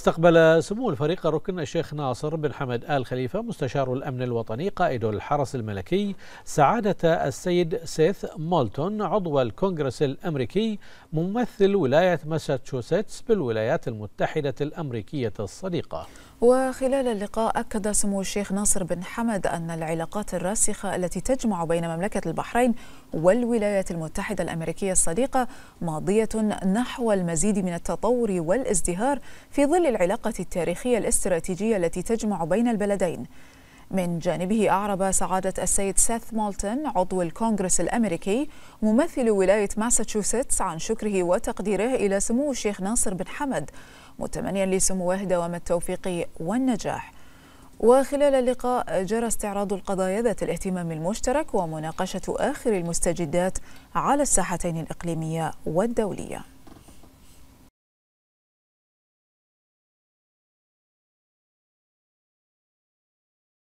استقبل سمو الفريق الركن الشيخ ناصر بن حمد آل خليفة مستشار الأمن الوطني قائد الحرس الملكي سعادة السيد سيث مولتون عضو الكونغرس الأمريكي ممثل ولاية ماساتشوستس بالولايات المتحدة الأمريكية الصديقة وخلال اللقاء أكد سمو الشيخ ناصر بن حمد أن العلاقات الراسخة التي تجمع بين مملكة البحرين والولايات المتحدة الأمريكية الصديقة ماضية نحو المزيد من التطور والازدهار في ظل العلاقة التاريخية الاستراتيجية التي تجمع بين البلدين من جانبه أعرب سعادة السيد سيث مولتون عضو الكونغرس الأمريكي ممثل ولاية ماساتشوستس عن شكره وتقديره إلى سمو الشيخ ناصر بن حمد متمنيا لسموه دوام التوفيق والنجاح وخلال اللقاء جرى استعراض القضايا ذات الاهتمام المشترك ومناقشة آخر المستجدات على الساحتين الإقليمية والدولية